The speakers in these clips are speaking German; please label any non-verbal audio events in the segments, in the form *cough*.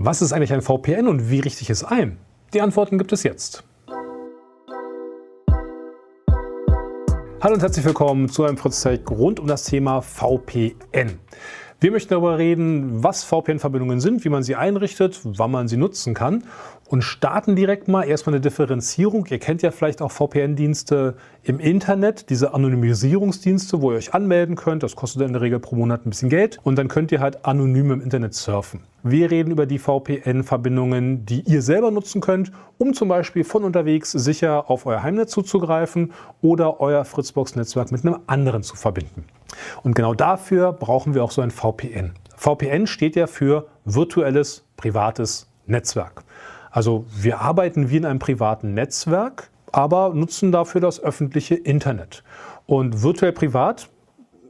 Was ist eigentlich ein VPN und wie richte ich es ein? Die Antworten gibt es jetzt. Hallo und herzlich willkommen zu einem Prozess tech rund um das Thema VPN. Wir möchten darüber reden, was VPN-Verbindungen sind, wie man sie einrichtet, wann man sie nutzen kann und starten direkt mal erstmal eine Differenzierung. Ihr kennt ja vielleicht auch VPN-Dienste im Internet, diese Anonymisierungsdienste, wo ihr euch anmelden könnt. Das kostet in der Regel pro Monat ein bisschen Geld und dann könnt ihr halt anonym im Internet surfen. Wir reden über die VPN-Verbindungen, die ihr selber nutzen könnt, um zum Beispiel von unterwegs sicher auf euer Heimnetz zuzugreifen oder euer Fritzbox-Netzwerk mit einem anderen zu verbinden. Und genau dafür brauchen wir auch so ein VPN. VPN steht ja für virtuelles privates Netzwerk. Also wir arbeiten wie in einem privaten Netzwerk, aber nutzen dafür das öffentliche Internet. Und virtuell privat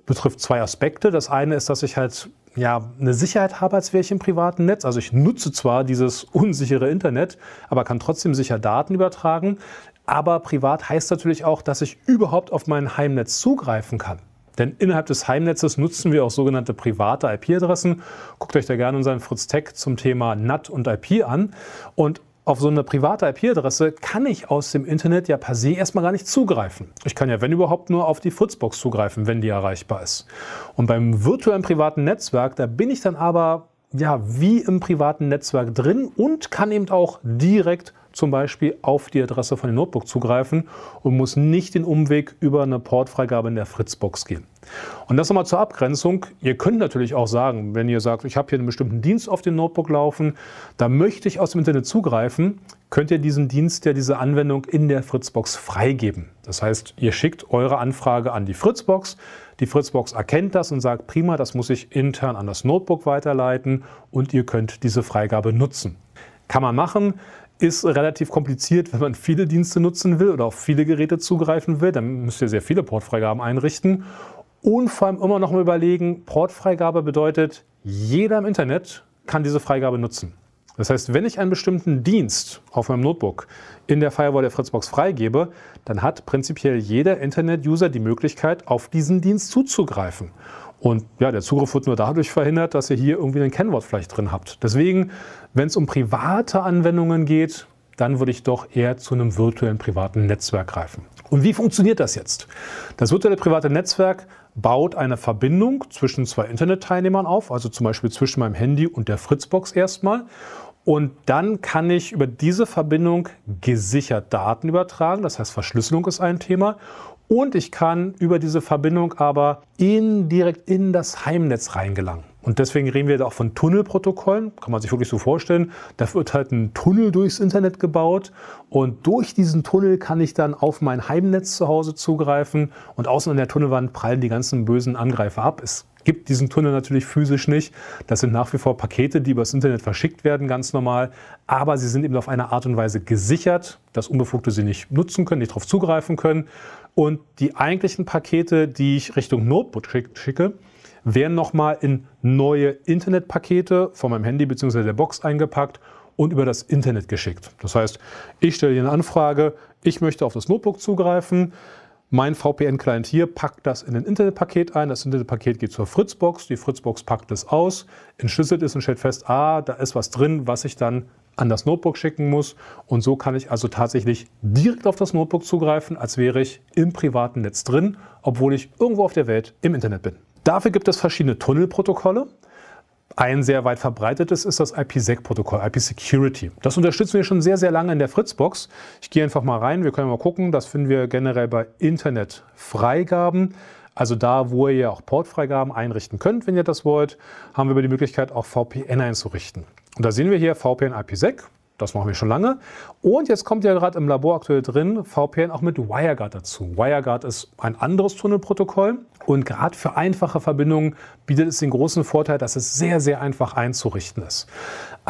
betrifft zwei Aspekte. Das eine ist, dass ich halt ja, eine Sicherheit habe, als wäre ich im privaten Netz. Also ich nutze zwar dieses unsichere Internet, aber kann trotzdem sicher Daten übertragen. Aber privat heißt natürlich auch, dass ich überhaupt auf mein Heimnetz zugreifen kann. Denn innerhalb des Heimnetzes nutzen wir auch sogenannte private IP-Adressen. Guckt euch da gerne unseren Fritz Tech zum Thema NAT und IP an. Und auf so eine private IP-Adresse kann ich aus dem Internet ja per se erstmal gar nicht zugreifen. Ich kann ja, wenn überhaupt, nur auf die Fritzbox zugreifen, wenn die erreichbar ist. Und beim virtuellen privaten Netzwerk, da bin ich dann aber ja wie im privaten Netzwerk drin und kann eben auch direkt zum Beispiel auf die Adresse von dem Notebook zugreifen und muss nicht den Umweg über eine Portfreigabe in der Fritzbox gehen. Und das nochmal zur Abgrenzung. Ihr könnt natürlich auch sagen, wenn ihr sagt, ich habe hier einen bestimmten Dienst auf dem Notebook laufen, da möchte ich aus dem Internet zugreifen, könnt ihr diesen Dienst ja diese Anwendung in der Fritzbox freigeben. Das heißt, ihr schickt eure Anfrage an die Fritzbox. Die Fritzbox erkennt das und sagt, prima, das muss ich intern an das Notebook weiterleiten und ihr könnt diese Freigabe nutzen. Kann man machen ist relativ kompliziert, wenn man viele Dienste nutzen will oder auf viele Geräte zugreifen will. Dann müsst ihr sehr viele Portfreigaben einrichten. Und vor allem immer noch mal überlegen, Portfreigabe bedeutet, jeder im Internet kann diese Freigabe nutzen. Das heißt, wenn ich einen bestimmten Dienst auf meinem Notebook in der Firewall der Fritzbox freigebe, dann hat prinzipiell jeder Internet-User die Möglichkeit, auf diesen Dienst zuzugreifen. Und ja, der Zugriff wird nur dadurch verhindert, dass ihr hier irgendwie ein Kennwort vielleicht drin habt. Deswegen, wenn es um private Anwendungen geht, dann würde ich doch eher zu einem virtuellen privaten Netzwerk greifen. Und wie funktioniert das jetzt? Das virtuelle private Netzwerk baut eine Verbindung zwischen zwei Internetteilnehmern auf, also zum Beispiel zwischen meinem Handy und der Fritzbox erstmal. Und dann kann ich über diese Verbindung gesichert Daten übertragen, das heißt Verschlüsselung ist ein Thema. Und ich kann über diese Verbindung aber in, direkt in das Heimnetz reingelangen. Und deswegen reden wir da auch von Tunnelprotokollen. Kann man sich wirklich so vorstellen. Da wird halt ein Tunnel durchs Internet gebaut. Und durch diesen Tunnel kann ich dann auf mein Heimnetz zu Hause zugreifen. Und außen an der Tunnelwand prallen die ganzen bösen Angreifer ab. Es gibt diesen Tunnel natürlich physisch nicht. Das sind nach wie vor Pakete, die übers Internet verschickt werden, ganz normal. Aber sie sind eben auf eine Art und Weise gesichert, dass Unbefugte sie nicht nutzen können, nicht darauf zugreifen können. Und die eigentlichen Pakete, die ich Richtung Notebook schicke, werden nochmal in neue Internetpakete von meinem Handy bzw. der Box eingepackt und über das Internet geschickt. Das heißt, ich stelle hier eine Anfrage, ich möchte auf das Notebook zugreifen. Mein VPN-Client hier packt das in ein Internetpaket ein. Das Internetpaket geht zur Fritzbox. Die Fritzbox packt es aus, entschlüsselt es und stellt fest, ah, da ist was drin, was ich dann an das Notebook schicken muss. Und so kann ich also tatsächlich direkt auf das Notebook zugreifen, als wäre ich im privaten Netz drin, obwohl ich irgendwo auf der Welt im Internet bin. Dafür gibt es verschiedene Tunnelprotokolle. Ein sehr weit verbreitetes ist das IPsec-Protokoll, IP-Security. E das unterstützen wir schon sehr, sehr lange in der Fritzbox. Ich gehe einfach mal rein, wir können mal gucken. Das finden wir generell bei Internetfreigaben. Also da, wo ihr ja auch Portfreigaben einrichten könnt, wenn ihr das wollt, haben wir die Möglichkeit, auch VPN einzurichten. Und da sehen wir hier VPN IPsec, das machen wir schon lange. Und jetzt kommt ja gerade im Labor aktuell drin VPN auch mit WireGuard dazu. WireGuard ist ein anderes Tunnelprotokoll und gerade für einfache Verbindungen bietet es den großen Vorteil, dass es sehr, sehr einfach einzurichten ist.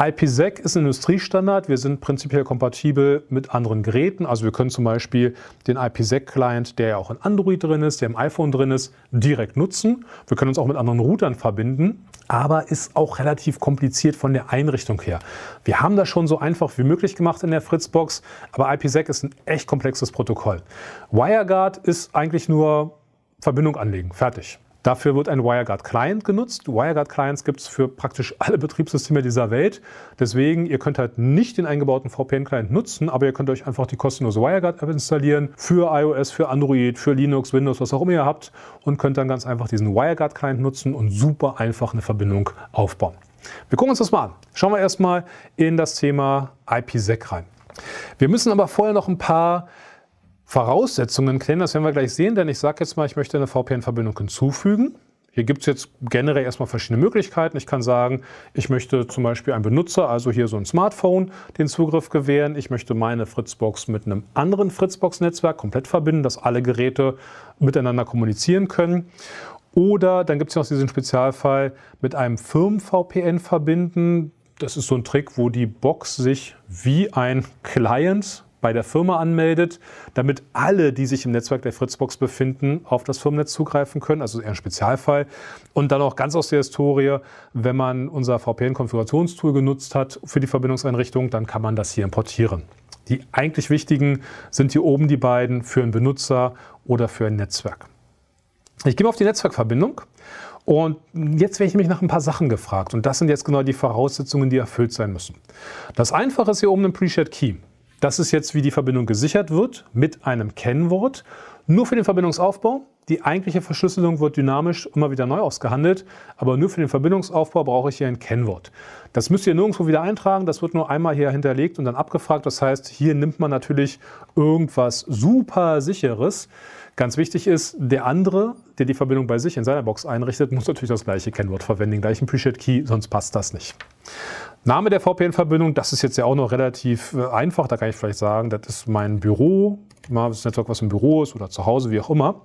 IPsec ist ein Industriestandard. Wir sind prinzipiell kompatibel mit anderen Geräten. Also wir können zum Beispiel den IPsec-Client, der ja auch in Android drin ist, der im iPhone drin ist, direkt nutzen. Wir können uns auch mit anderen Routern verbinden, aber ist auch relativ kompliziert von der Einrichtung her. Wir haben das schon so einfach wie möglich gemacht in der Fritzbox, aber IPsec ist ein echt komplexes Protokoll. WireGuard ist eigentlich nur Verbindung anlegen, fertig. Dafür wird ein WireGuard-Client genutzt. WireGuard-Clients gibt es für praktisch alle Betriebssysteme dieser Welt. Deswegen, ihr könnt halt nicht den eingebauten VPN-Client nutzen, aber ihr könnt euch einfach die kostenlose WireGuard-App installieren für iOS, für Android, für Linux, Windows, was auch immer ihr habt und könnt dann ganz einfach diesen WireGuard-Client nutzen und super einfach eine Verbindung aufbauen. Wir gucken uns das mal an. Schauen wir erstmal in das Thema IPsec rein. Wir müssen aber vorher noch ein paar Voraussetzungen kennen. Das werden wir gleich sehen, denn ich sage jetzt mal, ich möchte eine VPN-Verbindung hinzufügen. Hier gibt es jetzt generell erstmal verschiedene Möglichkeiten. Ich kann sagen, ich möchte zum Beispiel einem Benutzer, also hier so ein Smartphone, den Zugriff gewähren. Ich möchte meine Fritzbox mit einem anderen Fritzbox-Netzwerk komplett verbinden, dass alle Geräte miteinander kommunizieren können. Oder dann gibt es noch diesen Spezialfall mit einem Firmen-VPN verbinden. Das ist so ein Trick, wo die Box sich wie ein Client bei der Firma anmeldet, damit alle, die sich im Netzwerk der Fritzbox befinden, auf das Firmennetz zugreifen können. Also eher ein Spezialfall. Und dann auch ganz aus der Historie, wenn man unser VPN-Konfigurationstool genutzt hat für die Verbindungseinrichtung, dann kann man das hier importieren. Die eigentlich wichtigen sind hier oben die beiden für einen Benutzer oder für ein Netzwerk. Ich gehe auf die Netzwerkverbindung und jetzt werde ich mich nach ein paar Sachen gefragt und das sind jetzt genau die Voraussetzungen, die erfüllt sein müssen. Das Einfache ist hier oben ein Pre-Shared Key. Das ist jetzt, wie die Verbindung gesichert wird mit einem Kennwort. Nur für den Verbindungsaufbau. Die eigentliche Verschlüsselung wird dynamisch immer wieder neu ausgehandelt, aber nur für den Verbindungsaufbau brauche ich hier ein Kennwort. Das müsst ihr nirgendwo wieder eintragen, das wird nur einmal hier hinterlegt und dann abgefragt. Das heißt, hier nimmt man natürlich irgendwas super sicheres. Ganz wichtig ist, der andere, der die Verbindung bei sich in seiner Box einrichtet, muss natürlich das gleiche Kennwort verwenden, den gleichen Preset Key, sonst passt das nicht. Name der VPN-Verbindung, das ist jetzt ja auch noch relativ äh, einfach. Da kann ich vielleicht sagen, das ist mein Büro, mal das Netzwerk, was im Büro ist oder zu Hause, wie auch immer.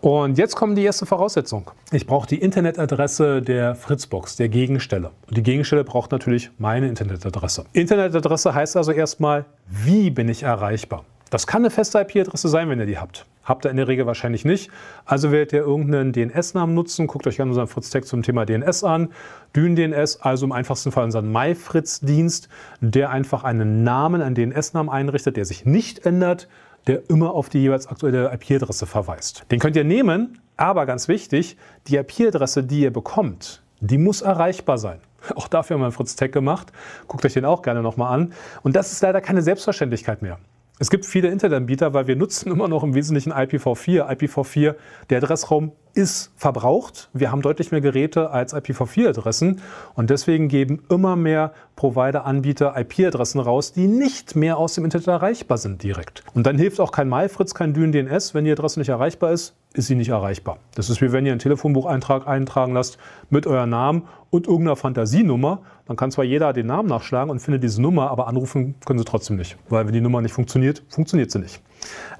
Und jetzt kommt die erste Voraussetzung. Ich brauche die Internetadresse der Fritzbox, der Gegenstelle. Und die Gegenstelle braucht natürlich meine Internetadresse. Internetadresse heißt also erstmal, wie bin ich erreichbar? Das kann eine feste IP-Adresse sein, wenn ihr die habt. Habt ihr in der Regel wahrscheinlich nicht. Also werdet ihr irgendeinen DNS-Namen nutzen. Guckt euch gerne unseren Fritz-Tag zum Thema DNS an. Dyn-DNS, also im einfachsten Fall unseren MyFritz-Dienst, der einfach einen Namen, einen DNS-Namen einrichtet, der sich nicht ändert, der immer auf die jeweils aktuelle IP-Adresse verweist. Den könnt ihr nehmen, aber ganz wichtig, die IP-Adresse, die ihr bekommt, die muss erreichbar sein. *laughs* Auch dafür haben wir einen Fritz tag gemacht. Guckt euch den auch gerne nochmal an. Und das ist leider keine Selbstverständlichkeit mehr. Es gibt viele Internetanbieter, weil wir nutzen immer noch im Wesentlichen IPv4. IPv4, der Adressraum ist verbraucht. Wir haben deutlich mehr Geräte als IPv4-Adressen und deswegen geben immer mehr Provider, Anbieter IP-Adressen raus, die nicht mehr aus dem Internet erreichbar sind direkt. Und dann hilft auch kein MyFritz, kein DynDNS, wenn die Adresse nicht erreichbar ist ist sie nicht erreichbar. Das ist wie wenn ihr einen Telefonbucheintrag eintragen lasst mit eurem Namen und irgendeiner Fantasienummer. Dann kann zwar jeder den Namen nachschlagen und findet diese Nummer, aber anrufen können sie trotzdem nicht. Weil wenn die Nummer nicht funktioniert, funktioniert sie nicht.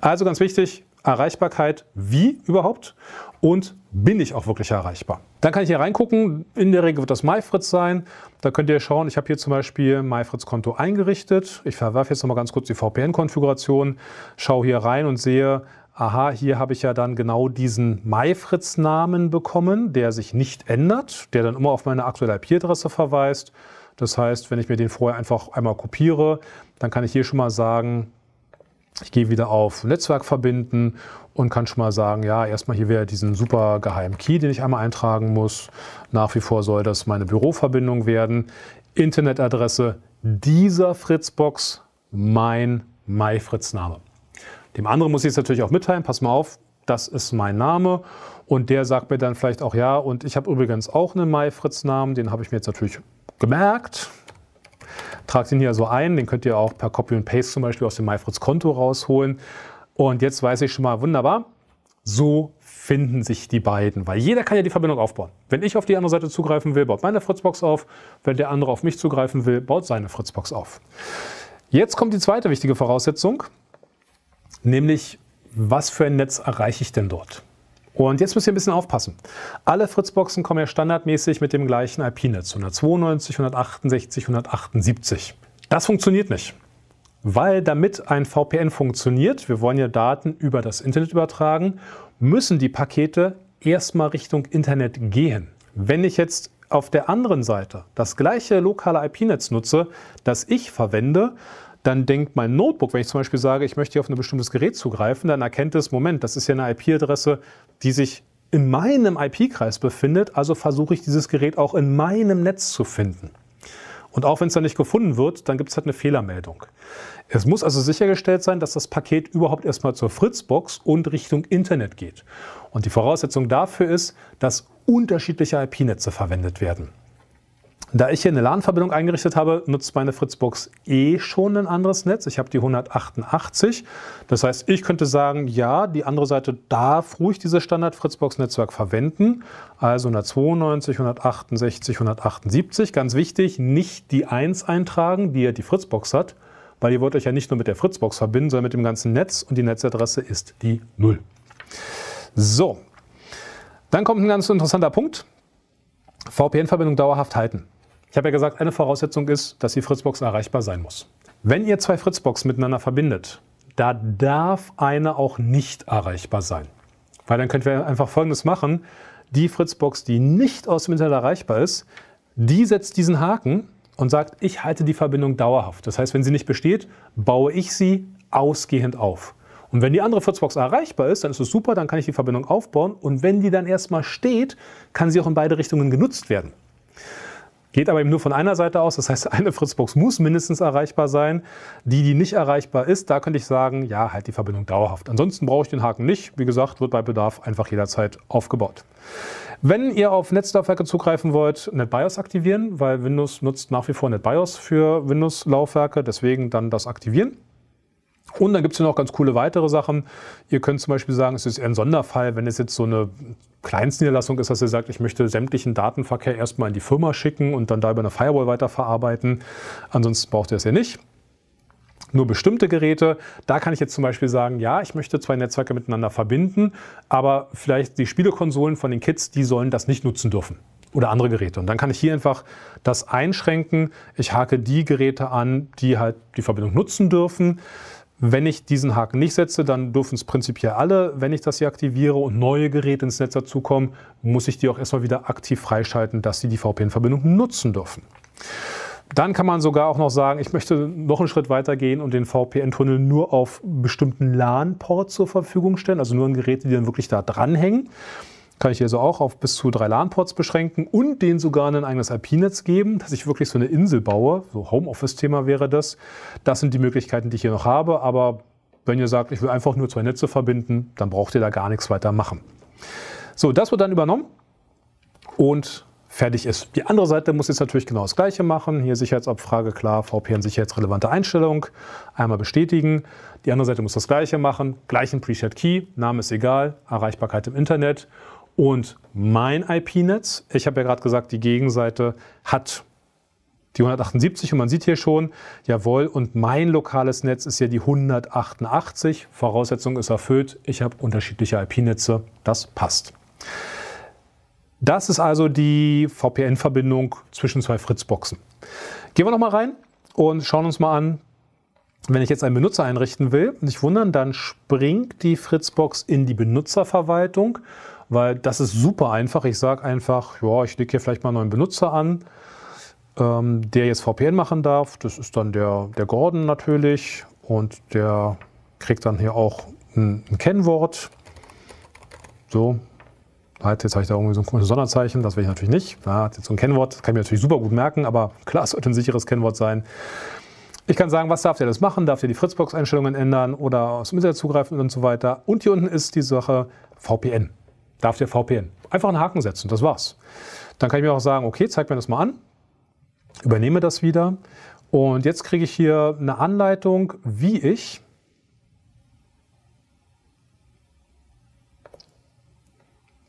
Also ganz wichtig, Erreichbarkeit, wie überhaupt und bin ich auch wirklich erreichbar. Dann kann ich hier reingucken, in der Regel wird das MyFritz sein. Da könnt ihr schauen, ich habe hier zum Beispiel MyFritz-Konto eingerichtet. Ich verwerfe jetzt nochmal ganz kurz die VPN-Konfiguration, schaue hier rein und sehe, aha, hier habe ich ja dann genau diesen Maifritz-Namen bekommen, der sich nicht ändert, der dann immer auf meine aktuelle IP-Adresse verweist. Das heißt, wenn ich mir den vorher einfach einmal kopiere, dann kann ich hier schon mal sagen, ich gehe wieder auf Netzwerk verbinden und kann schon mal sagen, ja, erstmal hier wäre diesen super geheimen Key, den ich einmal eintragen muss. Nach wie vor soll das meine Büroverbindung werden. Internetadresse dieser Fritzbox, mein MyFritz-Name. Dem anderen muss ich jetzt natürlich auch mitteilen, pass mal auf, das ist mein Name. Und der sagt mir dann vielleicht auch, ja, und ich habe übrigens auch einen maifritz namen den habe ich mir jetzt natürlich gemerkt. Tragt ihn hier so also ein, den könnt ihr auch per Copy und Paste zum Beispiel aus dem maifritz konto rausholen. Und jetzt weiß ich schon mal, wunderbar, so finden sich die beiden, weil jeder kann ja die Verbindung aufbauen. Wenn ich auf die andere Seite zugreifen will, baut meine Fritzbox auf. Wenn der andere auf mich zugreifen will, baut seine Fritzbox auf. Jetzt kommt die zweite wichtige Voraussetzung nämlich was für ein Netz erreiche ich denn dort? Und jetzt müsst ihr ein bisschen aufpassen. Alle Fritzboxen kommen ja standardmäßig mit dem gleichen IP-Netz, 192, 168, 178. Das funktioniert nicht. Weil damit ein VPN funktioniert, wir wollen ja Daten über das Internet übertragen, müssen die Pakete erstmal Richtung Internet gehen. Wenn ich jetzt auf der anderen Seite das gleiche lokale IP-Netz nutze, das ich verwende, dann denkt mein Notebook, wenn ich zum Beispiel sage, ich möchte hier auf ein bestimmtes Gerät zugreifen, dann erkennt es, Moment, das ist hier eine IP-Adresse, die sich in meinem IP-Kreis befindet, also versuche ich dieses Gerät auch in meinem Netz zu finden. Und auch wenn es dann nicht gefunden wird, dann gibt es halt eine Fehlermeldung. Es muss also sichergestellt sein, dass das Paket überhaupt erstmal zur Fritzbox und Richtung Internet geht. Und die Voraussetzung dafür ist, dass unterschiedliche IP-Netze verwendet werden. Da ich hier eine LAN-Verbindung eingerichtet habe, nutzt meine Fritzbox eh schon ein anderes Netz. Ich habe die 188. Das heißt, ich könnte sagen, ja, die andere Seite darf ruhig dieses Standard-Fritzbox-Netzwerk verwenden. Also 192, 168, 178. Ganz wichtig, nicht die 1 eintragen, die ja die Fritzbox hat, weil ihr wollt euch ja nicht nur mit der Fritzbox verbinden, sondern mit dem ganzen Netz und die Netzadresse ist die 0. So, dann kommt ein ganz interessanter Punkt. VPN-Verbindung dauerhaft halten. Ich habe ja gesagt, eine Voraussetzung ist, dass die Fritzbox erreichbar sein muss. Wenn ihr zwei Fritzbox miteinander verbindet, da darf eine auch nicht erreichbar sein. Weil dann könnt ihr einfach Folgendes machen. Die Fritzbox, die nicht aus dem Internet erreichbar ist, die setzt diesen Haken und sagt, ich halte die Verbindung dauerhaft. Das heißt, wenn sie nicht besteht, baue ich sie ausgehend auf. Und wenn die andere Fritzbox erreichbar ist, dann ist es super, dann kann ich die Verbindung aufbauen. Und wenn die dann erstmal steht, kann sie auch in beide Richtungen genutzt werden. Geht aber eben nur von einer Seite aus. Das heißt, *laughs* eine Fritzbox muss mindestens erreichbar sein. Die, die nicht erreichbar ist, da könnte ich sagen, ja, halt die Verbindung dauerhaft. Ansonsten brauche ich den Haken nicht. Wie gesagt, wird bei Bedarf einfach jederzeit aufgebaut. Wenn ihr auf Netzlaufwerke zugreifen wollt, NetBIOS aktivieren, weil Windows nutzt nach wie vor NetBIOS für Windows-Laufwerke. Deswegen dann das aktivieren. Und dann gibt es noch ganz coole weitere Sachen. Ihr könnt zum Beispiel sagen, es ist eher ein Sonderfall, wenn es jetzt so eine Kleinstniederlassung ist, dass ihr sagt, ich möchte sämtlichen Datenverkehr erstmal in die Firma schicken und dann da über eine Firewall weiterverarbeiten. Ansonsten braucht ihr es ja nicht nur bestimmte Geräte. Da kann ich jetzt zum Beispiel sagen, ja, ich möchte zwei Netzwerke miteinander verbinden, aber vielleicht die Spielekonsolen von den Kids, die sollen das nicht nutzen dürfen oder andere Geräte. Und dann kann ich hier einfach das einschränken. Ich hake die Geräte an, die halt die Verbindung nutzen dürfen. Wenn ich diesen Haken nicht setze, dann dürfen es prinzipiell alle. Wenn ich das hier aktiviere und neue Geräte ins Netz dazukommen, muss ich die auch erstmal wieder aktiv freischalten, dass sie die VPN-Verbindung nutzen dürfen. Dann kann man sogar auch noch sagen, ich möchte noch einen Schritt weiter gehen und den VPN-Tunnel nur auf bestimmten LAN-Ports zur Verfügung stellen, also nur an Geräte, die dann wirklich da dranhängen kann ich also auch auf bis zu drei LAN-Ports beschränken und denen sogar ein eigenes IP-Netz geben, dass ich wirklich so eine Insel baue. So Homeoffice-Thema wäre das. Das sind die Möglichkeiten, die ich hier noch habe. Aber wenn ihr sagt, ich will einfach nur zwei Netze verbinden, dann braucht ihr da gar nichts weiter machen. So, das wird dann übernommen und fertig ist. Die andere Seite muss jetzt natürlich genau das Gleiche machen. Hier Sicherheitsabfrage, klar, VPN sicherheitsrelevante Einstellung, einmal bestätigen. Die andere Seite muss das Gleiche machen, gleichen Pre-Shared Key, Name ist egal, Erreichbarkeit im Internet und mein IP-Netz, ich habe ja gerade gesagt, die Gegenseite hat die 178 und man sieht hier schon, jawohl, und mein lokales Netz ist ja die 188. Voraussetzung ist erfüllt, ich habe unterschiedliche IP-Netze, das passt. Das ist also die VPN-Verbindung zwischen zwei Fritzboxen. Gehen wir nochmal rein und schauen uns mal an, wenn ich jetzt einen Benutzer einrichten will, nicht wundern, dann springt die Fritzbox in die Benutzerverwaltung weil das ist super einfach. Ich sage einfach, ja, ich lege hier vielleicht mal einen neuen Benutzer an, ähm, der jetzt VPN machen darf. Das ist dann der, der Gordon natürlich und der kriegt dann hier auch ein, ein Kennwort. So, jetzt habe ich da irgendwie so ein komisches Sonderzeichen, das will ich natürlich nicht. Na, hat jetzt so ein Kennwort, das kann ich mir natürlich super gut merken, aber klar, es sollte ein sicheres Kennwort sein. Ich kann sagen, was darf der das machen? Darf der die Fritzbox-Einstellungen ändern oder aus dem Internet zugreifen und so weiter? Und hier unten ist die Sache VPN darf der VPN. Einfach einen Haken setzen, das war's. Dann kann ich mir auch sagen, okay, zeig mir das mal an, übernehme das wieder und jetzt kriege ich hier eine Anleitung, wie ich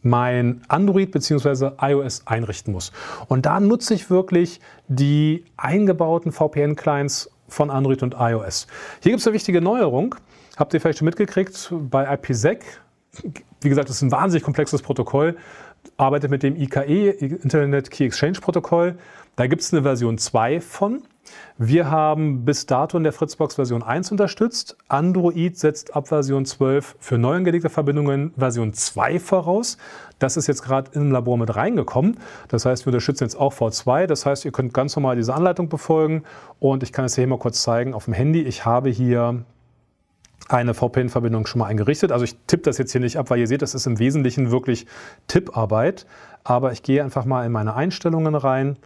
mein Android bzw. iOS einrichten muss. Und da nutze ich wirklich die eingebauten VPN-Clients von Android und iOS. Hier gibt es eine wichtige Neuerung. Habt ihr vielleicht schon mitgekriegt, bei IPsec wie gesagt, das ist ein wahnsinnig komplexes Protokoll, arbeitet mit dem IKE, Internet Key Exchange Protokoll. Da gibt es eine Version 2 von. Wir haben bis dato in der Fritzbox Version 1 unterstützt. Android setzt ab Version 12 für neu angelegte Verbindungen Version 2 voraus. Das ist jetzt gerade im Labor mit reingekommen. Das heißt, wir unterstützen jetzt auch V2. Das heißt, ihr könnt ganz normal diese Anleitung befolgen. Und ich kann es hier mal kurz zeigen auf dem Handy. Ich habe hier eine VPN-Verbindung schon mal eingerichtet. Also ich tippe das jetzt hier nicht ab, weil ihr seht, das ist im Wesentlichen wirklich Tipparbeit. Aber ich gehe einfach mal in meine Einstellungen rein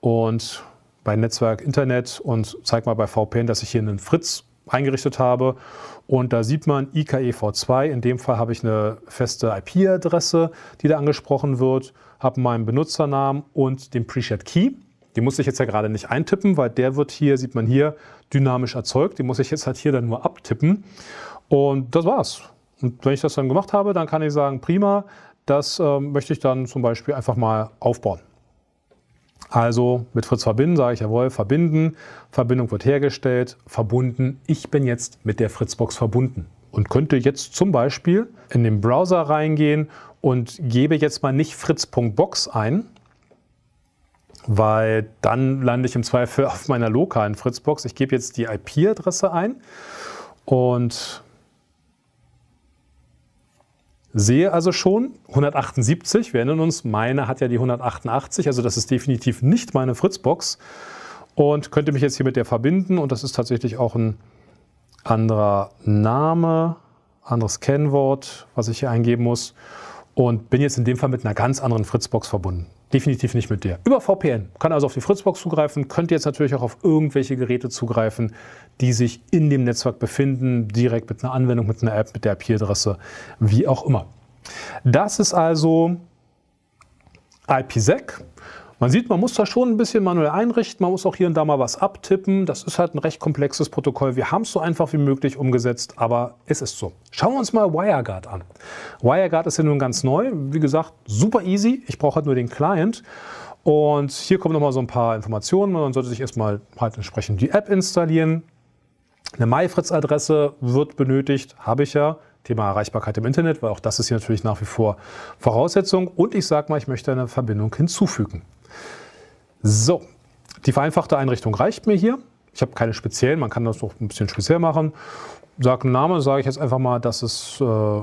und bei Netzwerk Internet und zeige mal bei VPN, dass ich hier einen Fritz eingerichtet habe. Und da sieht man IKEV2. In dem Fall habe ich eine feste IP-Adresse, die da angesprochen wird, habe meinen Benutzernamen und den Preset Key. Die muss ich jetzt ja gerade nicht eintippen, weil der wird hier, sieht man hier, dynamisch erzeugt. Die muss ich jetzt halt hier dann nur abtippen. Und das war's. Und wenn ich das dann gemacht habe, dann kann ich sagen, prima, das äh, möchte ich dann zum Beispiel einfach mal aufbauen. Also mit Fritz verbinden sage ich jawohl, verbinden, Verbindung wird hergestellt, verbunden. Ich bin jetzt mit der Fritzbox verbunden und könnte jetzt zum Beispiel in den Browser reingehen und gebe jetzt mal nicht fritz.box ein, weil dann lande ich im Zweifel auf meiner lokalen Fritzbox. Ich gebe jetzt die IP-Adresse ein und sehe also schon 178. Wir erinnern uns, meine hat ja die 188, also das ist definitiv nicht meine Fritzbox und könnte mich jetzt hier mit der verbinden und das ist tatsächlich auch ein anderer Name, anderes Kennwort, was ich hier eingeben muss und bin jetzt in dem Fall mit einer ganz anderen Fritzbox verbunden. Definitiv nicht mit der. Über VPN. Kann also auf die Fritzbox zugreifen, könnte jetzt natürlich auch auf irgendwelche Geräte zugreifen, die sich in dem Netzwerk befinden, direkt mit einer Anwendung, mit einer App, mit der IP-Adresse, wie auch immer. Das ist also IPsec. Man sieht, man muss da schon ein bisschen manuell einrichten, man muss auch hier und da mal was abtippen. Das ist halt ein recht komplexes Protokoll. Wir haben es so einfach wie möglich umgesetzt, aber es ist so. Schauen wir uns mal WireGuard an. WireGuard ist ja nun ganz neu. Wie gesagt, super easy. Ich brauche halt nur den Client. Und hier kommen nochmal so ein paar Informationen. Man sollte sich erstmal halt entsprechend die App installieren. Eine MyFritz-Adresse wird benötigt, habe ich ja. Thema Erreichbarkeit im Internet, weil auch das ist hier natürlich nach wie vor Voraussetzung. Und ich sage mal, ich möchte eine Verbindung hinzufügen. So, die vereinfachte Einrichtung reicht mir hier. Ich habe keine speziellen, man kann das auch ein bisschen speziell machen. Sag einen Namen, sage ich jetzt einfach mal, das ist äh,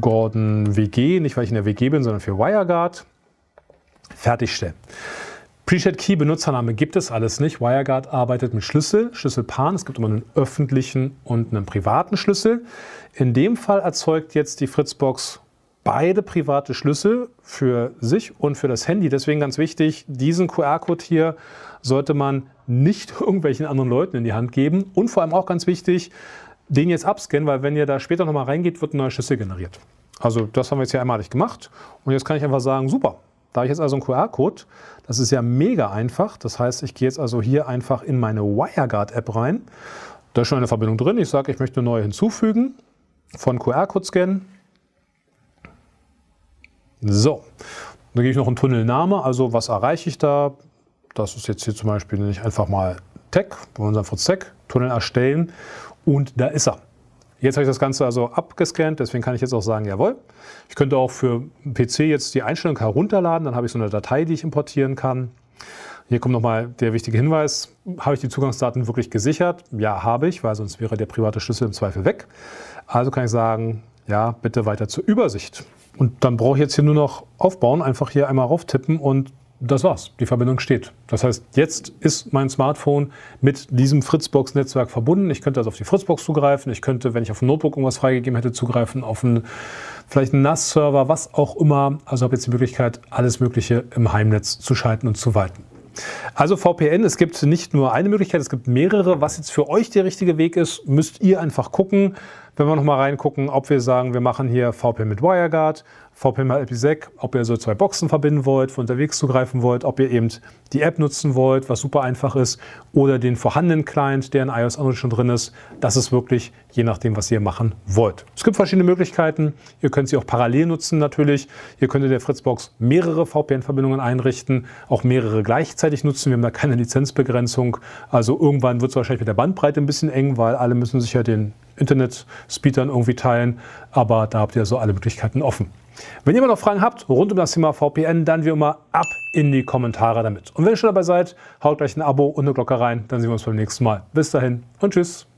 Gordon WG, nicht weil ich in der WG bin, sondern für WireGuard. Fertigstellen. Preset Key Benutzername gibt es alles nicht. WireGuard arbeitet mit Schlüssel, Schlüsselpaaren. Es gibt immer einen öffentlichen und einen privaten Schlüssel. In dem Fall erzeugt jetzt die Fritzbox beide private Schlüssel für sich und für das Handy. Deswegen ganz wichtig, diesen QR-Code hier sollte man nicht *laughs* irgendwelchen anderen Leuten in die Hand geben. Und vor allem auch ganz wichtig, den jetzt abscannen, weil wenn ihr da später nochmal reingeht, wird ein neuer Schlüssel generiert. Also das haben wir jetzt hier einmalig gemacht. Und jetzt kann ich einfach sagen, super, da habe ich jetzt also einen QR-Code. Das ist ja mega einfach. Das heißt, ich gehe jetzt also hier einfach in meine WireGuard-App rein. Da ist schon eine Verbindung drin. Ich sage, ich möchte eine neue hinzufügen. Von QR-Code scannen. So, dann gehe ich noch einen Tunnelname, also was erreiche ich da? Das ist jetzt hier zum Beispiel nicht einfach mal Tech, bei unserem Fritz Tech, Tunnel erstellen und da ist er. Jetzt habe ich das Ganze also abgescannt, deswegen kann ich jetzt auch sagen, jawohl. Ich könnte auch für PC jetzt die Einstellung herunterladen, dann habe ich so eine Datei, die ich importieren kann. Hier kommt nochmal der wichtige Hinweis, habe ich die Zugangsdaten wirklich gesichert? Ja, habe ich, weil sonst wäre der private Schlüssel im Zweifel weg. Also kann ich sagen, ja, bitte weiter zur Übersicht. Und dann brauche ich jetzt hier nur noch aufbauen, einfach hier einmal rauftippen und das war's. Die Verbindung steht. Das heißt, jetzt ist mein Smartphone mit diesem Fritzbox-Netzwerk verbunden. Ich könnte also auf die Fritzbox zugreifen. Ich könnte, wenn ich auf ein Notebook irgendwas freigegeben hätte, zugreifen auf einen, vielleicht einen NAS-Server, was auch immer. Also habe jetzt die Möglichkeit, alles Mögliche im Heimnetz zu schalten und zu walten. Also VPN, es gibt nicht nur eine Möglichkeit, es gibt mehrere. Was jetzt für euch der richtige Weg ist, müsst ihr einfach gucken. Wenn wir nochmal reingucken, ob wir sagen, wir machen hier VP mit WireGuard mal ipsec ob ihr so zwei Boxen verbinden wollt, von unterwegs zugreifen wollt, ob ihr eben die App nutzen wollt, was super einfach ist, oder den vorhandenen Client, der in iOS Android schon drin ist. Das ist wirklich je nachdem, was ihr machen wollt. Es gibt verschiedene Möglichkeiten. Ihr könnt sie auch parallel nutzen natürlich. Ihr könnt in der Fritzbox mehrere VPN-Verbindungen einrichten, auch mehrere gleichzeitig nutzen. Wir haben da keine Lizenzbegrenzung. Also irgendwann wird es wahrscheinlich mit der Bandbreite ein bisschen eng, weil alle müssen sich ja den Internet-Speedern irgendwie teilen. Aber da habt ihr so alle Möglichkeiten offen. Wenn ihr mal noch Fragen habt rund um das Thema VPN, dann wie immer ab in die Kommentare damit. Und wenn ihr schon dabei seid, haut gleich ein Abo und eine Glocke rein. Dann sehen wir uns beim nächsten Mal. Bis dahin und tschüss.